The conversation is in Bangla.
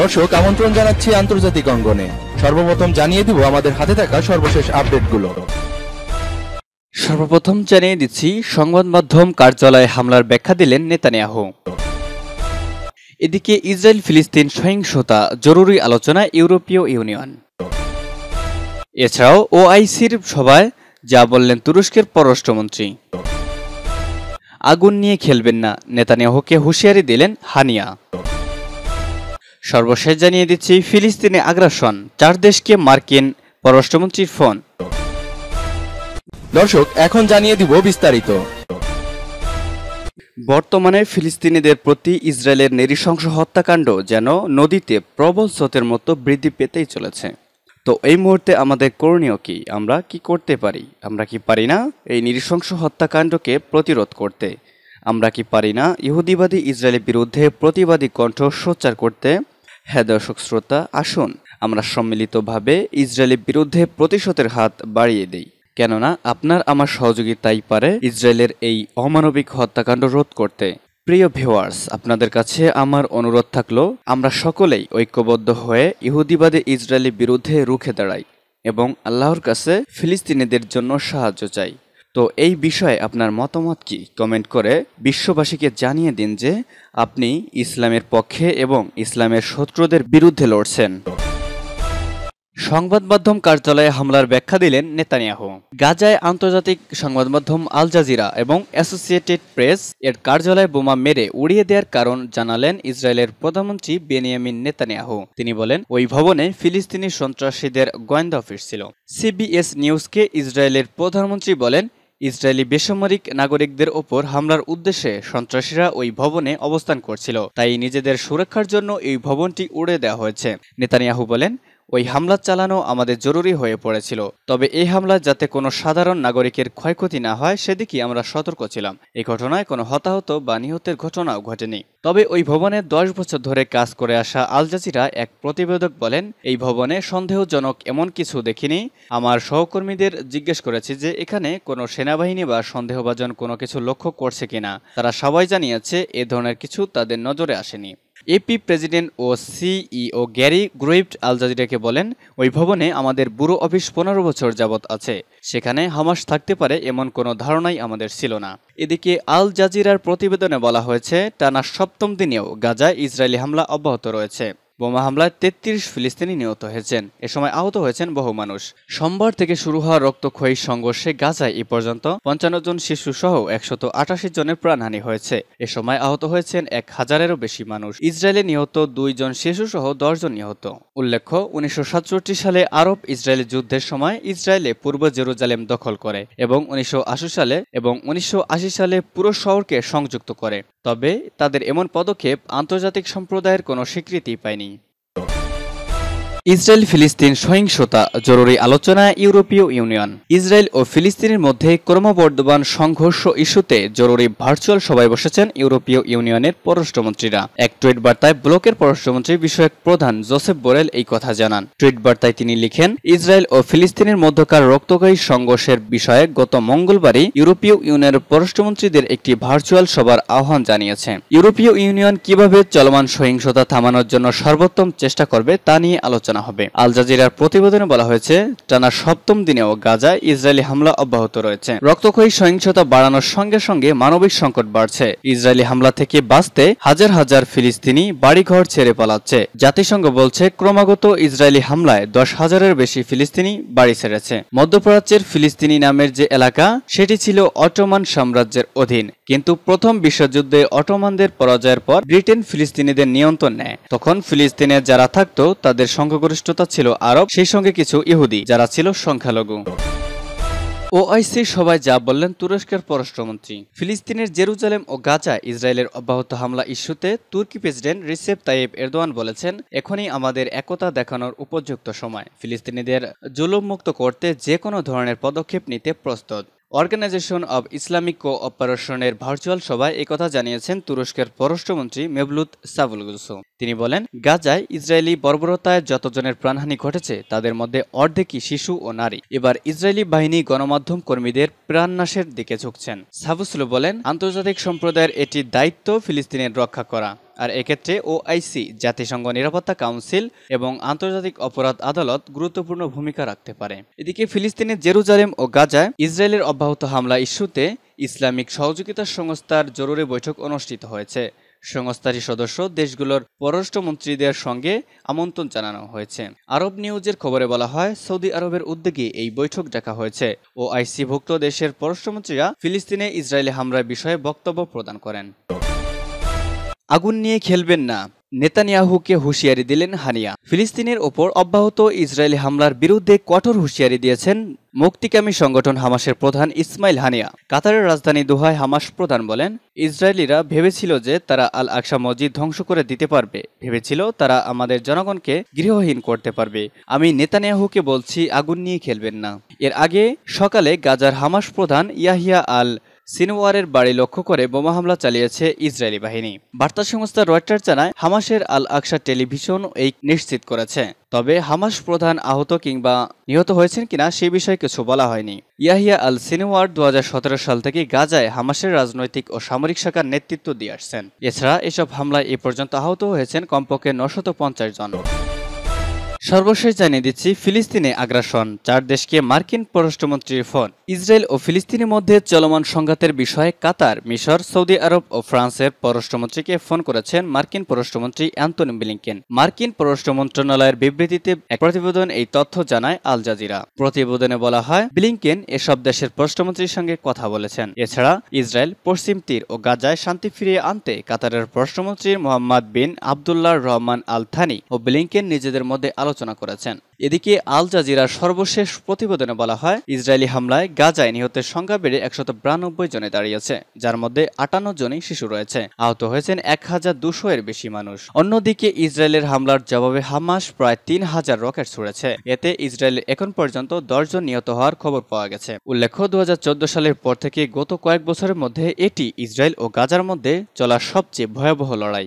দর্শক আমন্ত্রণ জানাচ্ছি আন্তর্জাতিক অঙ্গনে সর্বপ্রথম জানিয়ে দিব আমাদের হাতে থাকা সর্বশেষ আপডেটগুলো সর্বপ্রথম জানিয়ে দিচ্ছি সংবাদ মাধ্যম কার্যালয়ে হামলার ব্যাখ্যা দিলেন নেতানিয়াহ এদিকে ইসরায়েল ফিলিস্তিন সহিংসতা জরুরি আলোচনা ইউরোপীয় ইউনিয়ন এছাড়াও ওআইসির সভায় যা বললেন তুরস্কের পররাষ্ট্রমন্ত্রী আগুন নিয়ে খেলবেন না নেতানিয়াহুকে হুঁশিয়ারি দিলেন হানিয়া সর্বশেষ জানিয়ে দিচ্ছি ফিলিস্তিনে আগ্রাসন চার দেশকে মার্কিন পররাষ্ট্রমন্ত্রীর ফোন দর্শক এখন জানিয়ে দিব বিস্তারিত বর্তমানে ফিলিস্তিনিদের প্রতি ইসরায়েলের নিরিশংস হত্যাকাণ্ড যেন নদীতে প্রবল স্রোতের মতো বৃদ্ধি পেতেই চলেছে তো এই মুহূর্তে আমাদের করণীয় কি আমরা কি করতে পারি আমরা কি পারি না এই নৃশংস হত্যাকাণ্ডকে প্রতিরোধ করতে আমরা কি পারি না ইহুদিবাদী ইসরায়েলের বিরুদ্ধে প্রতিবাদী কণ্ঠ সোচ্চার করতে হ্যাঁ দর্শক শ্রোতা আসুন আমরা সম্মিলিতভাবে ইসরায়েলের বিরুদ্ধে প্রতিশোধের হাত বাড়িয়ে দেই কেননা আপনার আমার সহযোগিতাই পারে ইসরায়েলের এই অমানবিক হত্যাকাণ্ড রোধ করতে প্রিয় ভিওয়ার্স আপনাদের কাছে আমার অনুরোধ থাকলো আমরা সকলেই ঐক্যবদ্ধ হয়ে ইহুদিবাদী ইসরায়েলের বিরুদ্ধে রুখে দাঁড়াই এবং আল্লাহর কাছে ফিলিস্তিনিদের জন্য সাহায্য চাই তো এই বিষয়ে আপনার মতামত কি কমেন্ট করে বিশ্ববাসীকে জানিয়ে দিন যে আপনি ইসলামের পক্ষে এবং ইসলামের শত্রুদের বিরুদ্ধে লড়ছেন সংবাদ মাধ্যম কার্যালয়ে হামলার ব্যাখ্যা দিলেন নেতানিয়াহু গাজায় আন্তর্জাতিক সংবাদ মাধ্যম আল জাজিরা এবং অ্যাসোসিয়েটেড প্রেস এর কার্যালয়ে বোমা মেরে উড়িয়ে দেওয়ার কারণ জানালেন ইসরায়েলের প্রধানমন্ত্রী বেনিয়ামিন নেতানিয়াহু তিনি বলেন ওই ভবনে ফিলিস্তিনি সন্ত্রাসীদের গোয়েন্দা অফিস ছিল সিবিএস নিউজকে ইসরায়েলের প্রধানমন্ত্রী বলেন ইসরায়েলি বেসামরিক নাগরিকদের ওপর হামলার উদ্দেশ্যে সন্ত্রাসীরা ওই ভবনে অবস্থান করছিল তাই নিজেদের সুরক্ষার জন্য এই ভবনটি উড়ে দেওয়া হয়েছে নেতানিয়াহু বলেন ওই হামলা চালানো আমাদের জরুরি হয়ে পড়েছিল তবে এই হামলা যাতে কোনো সাধারণ নাগরিকের ক্ষয়ক্ষতি না হয় সেদিকে আমরা সতর্ক ছিলাম এই ঘটনায় কোনো হতাহত বা নিহতের ঘটনাও ঘটেনি তবে ওই ভবনে দশ বছর ধরে কাজ করে আসা আল জাজিরা এক প্রতিবেদক বলেন এই ভবনে সন্দেহজনক এমন কিছু দেখিনি আমার সহকর্মীদের জিজ্ঞেস করেছি যে এখানে কোনো সেনাবাহিনী বা সন্দেহভাজন কোনো কিছু লক্ষ্য করছে কিনা তারা সবাই জানিয়েছে এ ধরনের কিছু তাদের নজরে আসেনি এপি প্রেসিডেন্ট ও সিইও গ্যারি গ্রুইফট আল জাজিরাকে বলেন ওই ভবনে আমাদের ব্যুরো অফিস পনেরো বছর যাবৎ আছে সেখানে হামাস থাকতে পারে এমন কোনো ধারণাই আমাদের ছিল না এদিকে আল জাজিরার প্রতিবেদনে বলা হয়েছে টানা সপ্তম দিনেও গাজায় ইসরায়েলি হামলা অব্যাহত রয়েছে বোমা হামলায় তেত্রিশ ফিলিস্তিনি নিহত হয়েছেন এ সময় আহত হয়েছেন বহু মানুষ সোমবার থেকে শুরু হওয়া রক্তক্ষয়ী সংঘর্ষে গাজায় এ পর্যন্ত পঞ্চান্ন জন শিশু সহ একশত আটাশি জনের প্রাণহানি হয়েছে এ সময় আহত হয়েছেন এক হাজারেরও বেশি মানুষ ইসরায়েলে নিহত জন শিশু সহ দশ জন নিহত উল্লেখ্য উনিশশো সালে আরব ইসরায়েলি যুদ্ধের সময় ইসরায়েলে পূর্ব জেরুজালেম দখল করে এবং উনিশশো সালে এবং উনিশশো সালে পুরো শহরকে সংযুক্ত করে তবে তাদের এমন পদক্ষেপ আন্তর্জাতিক সম্প্রদায়ের কোনো স্বীকৃতি পায়নি ইসরায়েল ফিলিস্তিন সহিংসতা জরুরি আলোচনা ইউরোপীয় ইউনিয়ন ইসরায়েল ও ফিলিস্তিনের মধ্যে ক্রমবর্ধমান সংঘর্ষ ইস্যুতে জরুরি ভার্চুয়াল সভায় বসেছেন ইউরোপীয় ইউনিয়নের পররাষ্ট্রমন্ত্রীরা এক টুইট বার্তায় ব্লকের পররাষ্ট্রমন্ত্রী বিষয়ক প্রধান জোসেফ বোরেল এই কথা জানান টুইট বার্তায় তিনি লিখেন ইসরায়েল ও ফিলিস্তিনের মধ্যকার রক্তকারী সংঘর্ষের বিষয়ে গত মঙ্গলবারই ইউরোপীয় ইউনিয়নের পররাষ্ট্রমন্ত্রীদের একটি ভার্চুয়াল সভার আহ্বান জানিয়েছে ইউরোপীয় ইউনিয়ন কিভাবে চলমান সহিংসতা থামানোর জন্য সর্বোত্তম চেষ্টা করবে তা নিয়ে আলোচনা আনা হবে আল জাজিরার প্রতিবেদনে বলা হয়েছে টানা সপ্তম দিনেও গাজায় ইসরায়েলি হামলা অব্যাহত রয়েছে রক্তক্ষয়ী সহিংসতা বাড়ানোর সঙ্গে সঙ্গে মানবিক সংকট বাড়ছে ইসরায়েলি হামলা থেকে বাঁচতে হাজার হাজার ফিলিস্তিনি বাড়িঘর ছেড়ে পালাচ্ছে জাতিসংঘ বলছে ক্রমাগত ইসরায়েলি হামলায় দশ হাজারের বেশি ফিলিস্তিনি বাড়ি ছেড়েছে মধ্যপ্রাচ্যের ফিলিস্তিনি নামের যে এলাকা সেটি ছিল অটোমান সাম্রাজ্যের অধীন কিন্তু প্রথম বিশ্বযুদ্ধে অটোমানদের পরাজয়ের পর ব্রিটেন ফিলিস্তিনিদের নিয়ন্ত্রণ নেয় তখন ফিলিস্তিনে যারা থাকত তাদের সংখ্যা সংখ্যাগরিষ্ঠতা ছিল আরব সেই সঙ্গে কিছু ইহুদি যারা ছিল সংখ্যালঘু ওআইসি সবাই যা বললেন তুরস্কের পররাষ্ট্রমন্ত্রী ফিলিস্তিনের জেরুজালেম ও গাজা ইসরায়েলের অব্যাহত হামলা ইস্যুতে তুর্কি প্রেসিডেন্ট রিসেপ তাইব এরদোয়ান বলেছেন এখনই আমাদের একতা দেখানোর উপযুক্ত সময় ফিলিস্তিনিদের জুলুমমুক্ত করতে যে কোনো ধরনের পদক্ষেপ নিতে প্রস্তুত অর্গানাইজেশন অব ইসলামিক কোঅপারেশনের ভার্চুয়াল সভায় একথা জানিয়েছেন তুরস্কের পররাষ্ট্রমন্ত্রী মেবলুত গুলসু তিনি বলেন গাজায় ইসরায়েলি বর্বরতায় যতজনের প্রাণহানি ঘটেছে তাদের মধ্যে অর্ধেকই শিশু ও নারী এবার ইসরায়েলি বাহিনী গণমাধ্যম কর্মীদের প্রাণনাশের দিকে ঝুঁকছেন সাবুসলু বলেন আন্তর্জাতিক সম্প্রদায়ের এটি দায়িত্ব ফিলিস্তিনের রক্ষা করা আর এক্ষেত্রে ওআইসি জাতিসংঘ নিরাপত্তা কাউন্সিল এবং আন্তর্জাতিক অপরাধ আদালত গুরুত্বপূর্ণ ভূমিকা রাখতে পারে এদিকে ফিলিস্তিনের জেরুজালেম ও গাজায় ইসরায়েলের অব্যাহত হামলা ইস্যুতে ইসলামিক সহযোগিতা সংস্থার জরুরি বৈঠক অনুষ্ঠিত হয়েছে সংস্থারই সদস্য দেশগুলোর পররাষ্ট্রমন্ত্রীদের সঙ্গে আমন্ত্রণ জানানো হয়েছে আরব নিউজের খবরে বলা হয় সৌদি আরবের উদ্যোগে এই বৈঠক ডাকা হয়েছে ও আইসিভুক্ত দেশের পররাষ্ট্রমন্ত্রীরা ফিলিস্তিনে ইসরায়েলি হামলার বিষয়ে বক্তব্য প্রদান করেন আগুন নিয়ে খেলবেন না নেতানিয়াহুকে হুঁশিয়ারি দিলেন হানিয়া ফিলিস্তিনের ওপর অব্যাহত ইসরায়েলি হামলার বিরুদ্ধে কঠোর হুঁশিয়ারি দিয়েছেন মুক্তিকামী সংগঠন হামাসের প্রধান ইসমাইল হানিয়া কাতারের রাজধানী দোহায় হামাস প্রধান বলেন ইসরায়েলিরা ভেবেছিল যে তারা আল আকসা মসজিদ ধ্বংস করে দিতে পারবে ভেবেছিল তারা আমাদের জনগণকে গৃহহীন করতে পারবে আমি নেতানিয়াহুকে বলছি আগুন নিয়ে খেলবেন না এর আগে সকালে গাজার হামাস প্রধান ইয়াহিয়া আল সিনোয়ারের বাড়ি লক্ষ্য করে বোমা হামলা চালিয়েছে ইসরায়েলি বাহিনী বার্তা সংস্থা রয়টার জানায় হামাসের আল আকসা টেলিভিশন এই নিশ্চিত করেছে তবে হামাস প্রধান আহত কিংবা নিহত হয়েছেন কিনা সে বিষয়ে কিছু বলা হয়নি ইয়াহিয়া আল সিনোয়ার দু সাল থেকে গাজায় হামাসের রাজনৈতিক ও সামরিক শাখার নেতৃত্ব দিয়ে আসছেন এছাড়া এসব হামলায় এ পর্যন্ত আহত হয়েছেন কমপক্ষে নশত পঞ্চাশ জন সর্বশেষ জানিয়ে দিচ্ছি ফিলিস্তিনে আগ্রাসন চার দেশকে মার্কিন পররাষ্ট্রমন্ত্রীর ফোন ইসরায়েল ও ফিলিস্তিনের মধ্যে চলমান সংঘাতের বিষয়ে কাতার মিশর সৌদি আরব ও ফ্রান্সের পররাষ্ট্রমন্ত্রীকে ফোন করেছেন মার্কিন পররাষ্ট্রমন্ত্রী অ্যান্টনি ব্লিংকেন মার্কিন পররাষ্ট্র মন্ত্রণালয়ের বিবৃতিতে এক প্রতিবেদন এই তথ্য জানায় আল জাজিরা প্রতিবেদনে বলা হয় ব্লিংকেন এসব দেশের পররাষ্ট্রমন্ত্রীর সঙ্গে কথা বলেছেন এছাড়া ইসরায়েল পশ্চিম তীর ও গাজায় শান্তি ফিরিয়ে আনতে কাতারের পররাষ্ট্রমন্ত্রী Mohammed bin Abdullah Rahman Al Thani ও ব্লিংকেন নিজেদের মধ্যে আলোচনা সমালোচনা করেছেন এদিকে আল জাজিরার সর্বশেষ প্রতিবেদনে বলা হয় ইসরায়েলি হামলায় গাজায় নিহতের সংখ্যা বেড়ে একশত বিরানব্বই জনে দাঁড়িয়েছে যার মধ্যে আটান্ন জনই শিশু রয়েছে আহত হয়েছেন এক হাজার দুশো এর বেশি মানুষ অন্যদিকে ইসরায়েলের হামলার জবাবে হামাস প্রায় তিন হাজার রকেট ছুড়েছে এতে ইসরায়েলের এখন পর্যন্ত দশজন নিহত হওয়ার খবর পাওয়া গেছে উল্লেখ্য দু সালের পর থেকে গত কয়েক বছরের মধ্যে এটি ইসরায়েল ও গাজার মধ্যে চলা সবচেয়ে ভয়াবহ লড়াই